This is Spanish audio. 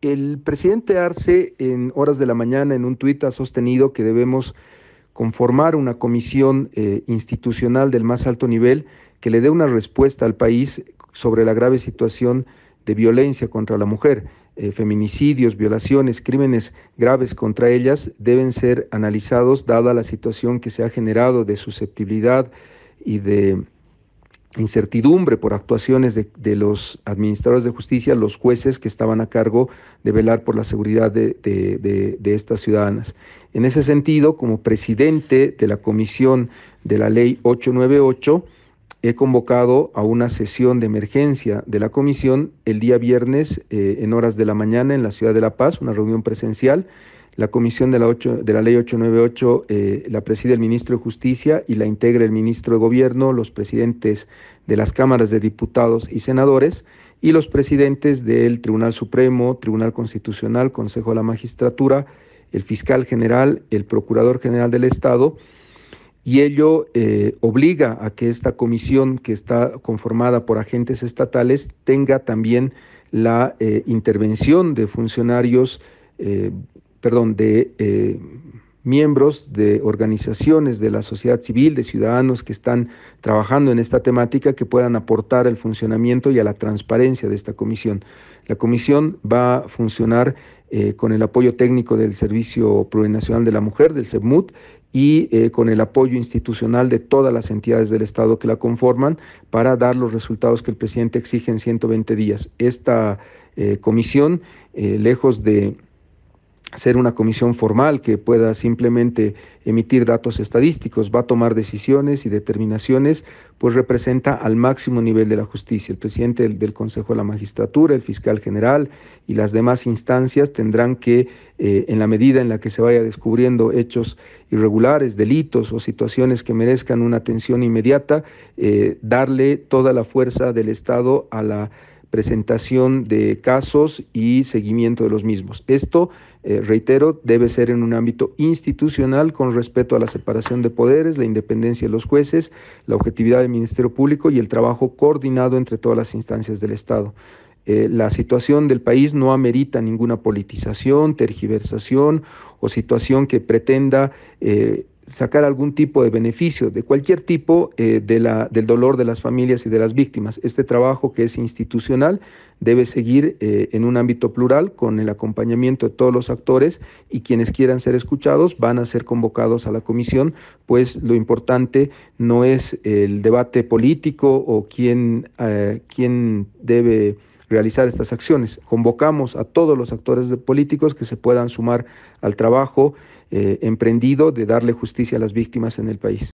El presidente Arce en horas de la mañana en un tuit ha sostenido que debemos conformar una comisión eh, institucional del más alto nivel que le dé una respuesta al país sobre la grave situación de violencia contra la mujer. Eh, feminicidios, violaciones, crímenes graves contra ellas deben ser analizados dada la situación que se ha generado de susceptibilidad y de incertidumbre por actuaciones de, los administradores de justicia, los jueces que estaban a cargo de velar por la seguridad de, estas ciudadanas. En ese sentido, como presidente de la comisión de la ley 898, he convocado a una sesión de emergencia de la comisión el día viernes eh, en horas de la mañana en la ciudad de La Paz, una reunión presencial la comisión de la, de ley 898 eh, la preside el ministro de Justicia y la integra el ministro de Gobierno, los presidentes de las cámaras de diputados y senadores y los presidentes del Tribunal Supremo, Tribunal Constitucional, Consejo de la Magistratura, el fiscal general, el procurador general del Estado. Y ello eh, obliga a que esta comisión que está conformada por agentes estatales tenga también la eh, intervención de funcionarios perdón, de eh, miembros de organizaciones de la sociedad civil, de ciudadanos que están trabajando en esta temática que puedan aportar al funcionamiento y a la transparencia de esta comisión. La comisión va a funcionar eh, con el apoyo técnico del Servicio Plurinacional de la Mujer, del CEMUT, y eh, con el apoyo institucional de todas las entidades del Estado que la conforman para dar los resultados que el presidente exige en 120 días. Esta comisión, lejos de ser una comisión formal que pueda simplemente emitir datos estadísticos, va a tomar decisiones y determinaciones, pues representa al máximo nivel de la justicia. El presidente del, Consejo de la Magistratura, el fiscal general y las demás instancias tendrán que, eh, en la medida en la que se vaya descubriendo hechos irregulares, delitos o situaciones que merezcan una atención inmediata, eh, darle toda la fuerza del Estado a la presentación de casos y seguimiento de los mismos. Esto, eh, reitero, debe ser en un ámbito institucional con respeto a la separación de poderes, la independencia de los jueces, la objetividad del Ministerio Público y el trabajo coordinado entre todas las instancias del Estado. Eh, la situación del país no amerita ninguna politización, tergiversación o situación que pretenda eh, sacar algún tipo de beneficio, de cualquier tipo, eh, de la, del dolor de las familias y de las víctimas. Este trabajo que es institucional debe seguir eh, en un ámbito plural con el acompañamiento de todos los actores y quienes quieran ser escuchados van a ser convocados a la comisión, pues lo importante no es el debate político o quién, eh, quién debe realizar estas acciones. Convocamos a todos los actores políticos que se puedan sumar al trabajo eh, emprendido de darle justicia a las víctimas en el país.